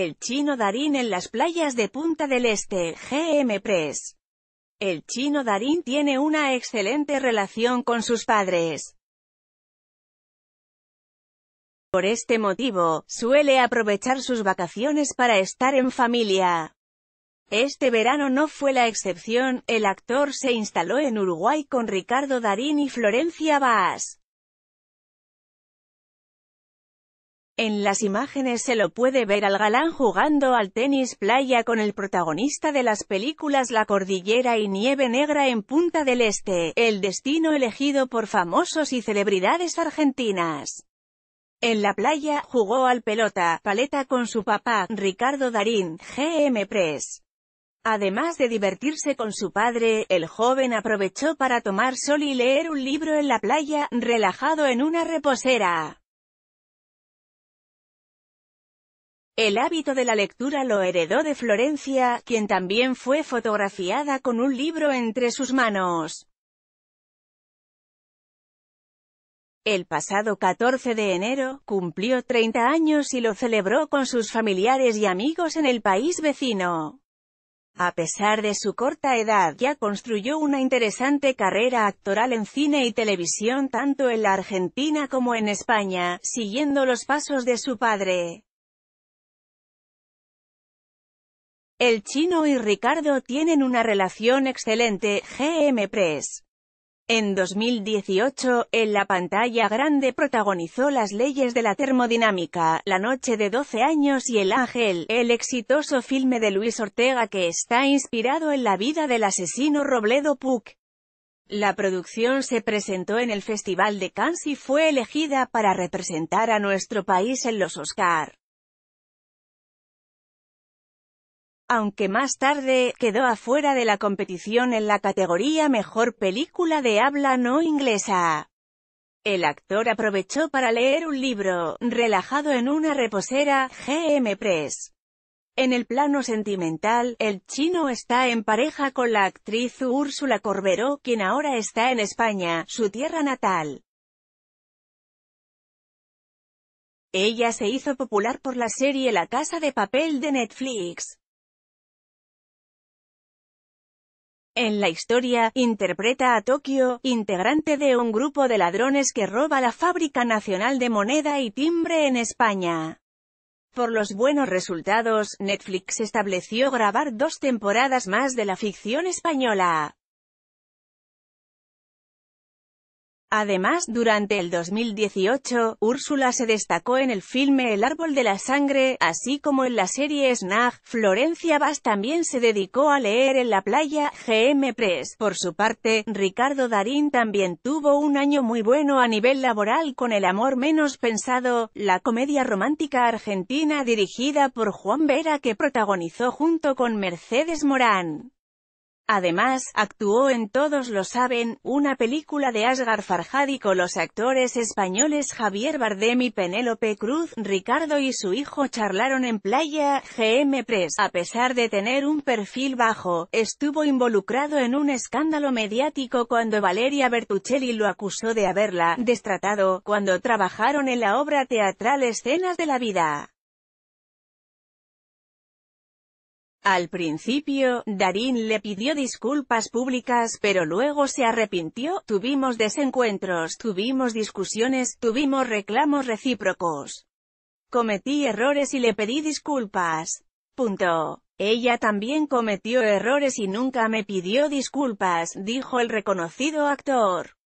El chino Darín en las playas de Punta del Este, GM Press. El chino Darín tiene una excelente relación con sus padres. Por este motivo, suele aprovechar sus vacaciones para estar en familia. Este verano no fue la excepción, el actor se instaló en Uruguay con Ricardo Darín y Florencia Vaz. En las imágenes se lo puede ver al galán jugando al tenis playa con el protagonista de las películas La Cordillera y Nieve Negra en Punta del Este, el destino elegido por famosos y celebridades argentinas. En la playa, jugó al pelota, paleta con su papá, Ricardo Darín, GM Press. Además de divertirse con su padre, el joven aprovechó para tomar sol y leer un libro en la playa, relajado en una reposera. El hábito de la lectura lo heredó de Florencia, quien también fue fotografiada con un libro entre sus manos. El pasado 14 de enero, cumplió 30 años y lo celebró con sus familiares y amigos en el país vecino. A pesar de su corta edad, ya construyó una interesante carrera actoral en cine y televisión tanto en la Argentina como en España, siguiendo los pasos de su padre. El chino y Ricardo tienen una relación excelente, GM Press. En 2018, en la pantalla grande protagonizó Las leyes de la termodinámica, La noche de 12 años y El ángel, el exitoso filme de Luis Ortega que está inspirado en la vida del asesino Robledo Puc. La producción se presentó en el Festival de Cannes y fue elegida para representar a nuestro país en los Oscar. aunque más tarde quedó afuera de la competición en la categoría Mejor Película de Habla No Inglesa. El actor aprovechó para leer un libro, relajado en una reposera, GM Press. En el plano sentimental, el chino está en pareja con la actriz Úrsula Corberó, quien ahora está en España, su tierra natal. Ella se hizo popular por la serie La Casa de Papel de Netflix. En la historia, interpreta a Tokio, integrante de un grupo de ladrones que roba la Fábrica Nacional de Moneda y Timbre en España. Por los buenos resultados, Netflix estableció grabar dos temporadas más de la ficción española. Además, durante el 2018, Úrsula se destacó en el filme El árbol de la sangre, así como en la serie Snag. Florencia Bass también se dedicó a leer en la playa, GM Press. Por su parte, Ricardo Darín también tuvo un año muy bueno a nivel laboral con El amor menos pensado, la comedia romántica argentina dirigida por Juan Vera que protagonizó junto con Mercedes Morán. Además, actuó en Todos lo saben, una película de Asgar Farhadi con los actores españoles Javier Bardem y Penélope Cruz. Ricardo y su hijo charlaron en Playa GM Press. A pesar de tener un perfil bajo, estuvo involucrado en un escándalo mediático cuando Valeria Bertuccelli lo acusó de haberla destratado cuando trabajaron en la obra teatral Escenas de la Vida. Al principio, Darín le pidió disculpas públicas pero luego se arrepintió, tuvimos desencuentros, tuvimos discusiones, tuvimos reclamos recíprocos. Cometí errores y le pedí disculpas. Punto. Ella también cometió errores y nunca me pidió disculpas, dijo el reconocido actor.